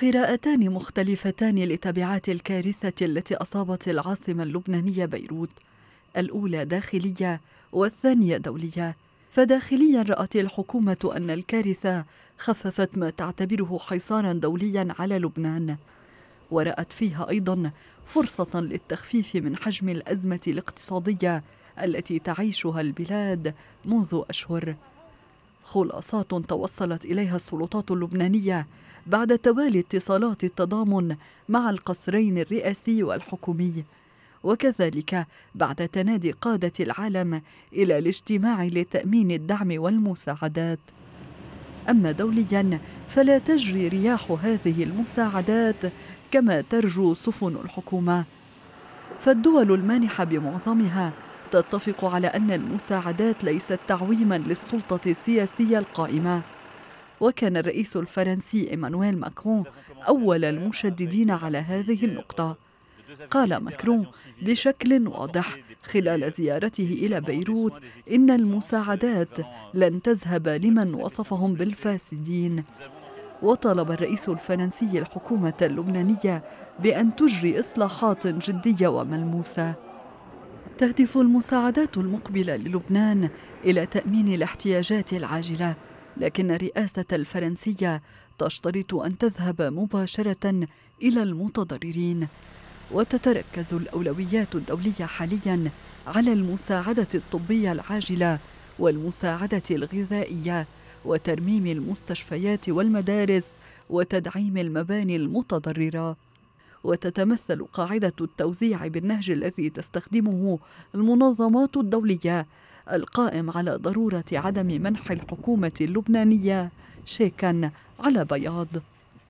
قراءتان مختلفتان لتبعات الكارثة التي أصابت العاصمة اللبنانية بيروت الأولى داخلية والثانية دولية فداخليا رأت الحكومة أن الكارثة خففت ما تعتبره حصارا دوليا على لبنان ورأت فيها أيضا فرصة للتخفيف من حجم الأزمة الاقتصادية التي تعيشها البلاد منذ أشهر خلاصات توصلت إليها السلطات اللبنانية بعد توالي اتصالات التضامن مع القصرين الرئاسي والحكومي وكذلك بعد تنادي قادة العالم إلى الاجتماع لتأمين الدعم والمساعدات أما دوليا فلا تجري رياح هذه المساعدات كما ترجو سفن الحكومة فالدول المانحة بمعظمها تتفق على أن المساعدات ليست تعويما للسلطة السياسية القائمة وكان الرئيس الفرنسي إيمانويل ماكرون أول المشددين على هذه النقطة قال ماكرون بشكل واضح خلال زيارته إلى بيروت إن المساعدات لن تذهب لمن وصفهم بالفاسدين وطلب الرئيس الفرنسي الحكومة اللبنانية بأن تجري إصلاحات جدية وملموسة تهدف المساعدات المقبلة للبنان إلى تأمين الاحتياجات العاجلة لكن الرئاسة الفرنسية تشترط أن تذهب مباشرة إلى المتضررين وتتركز الأولويات الدولية حاليا على المساعدة الطبية العاجلة والمساعدة الغذائية وترميم المستشفيات والمدارس وتدعيم المباني المتضرره وتتمثل قاعدة التوزيع بالنهج الذي تستخدمه المنظمات الدولية القائم على ضرورة عدم منح الحكومة اللبنانية شيكا على بياض